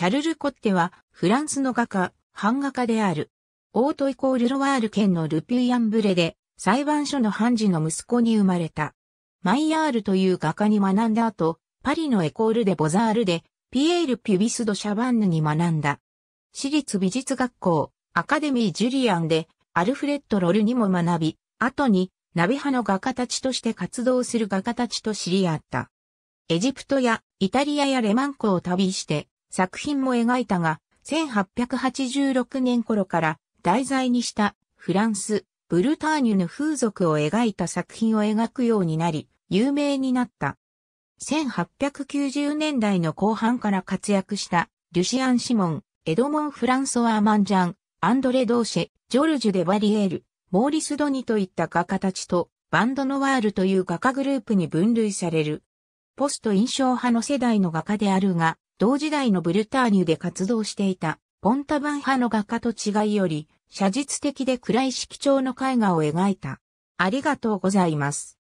シャルル・コッテは、フランスの画家、版画家である。オートイコール・ロワール県のルピュイアンブレで、裁判所の判事の息子に生まれた。マイヤールという画家に学んだ後、パリのエコールでボザールで、ピエール・ピュビス・ド・シャバンヌに学んだ。私立美術学校、アカデミー・ジュリアンで、アルフレッド・ロルにも学び、後に、ナビ派の画家たちとして活動する画家たちと知り合った。エジプトやイタリアやレマンコを旅して、作品も描いたが、1886年頃から題材にしたフランス、ブルターニュの風俗を描いた作品を描くようになり、有名になった。1890年代の後半から活躍したリュシアン・シモン、エドモン・フランソワマンジャン、アンドレ・ドーシェ、ジョルジュ・デ・バリエール、モーリス・ドニといった画家たちと、バンドノワールという画家グループに分類される。ポスト印象派の世代の画家であるが、同時代のブルターニュで活動していたポンタヴァン派の画家と違いより、写実的で暗い色調の絵画を描いた。ありがとうございます。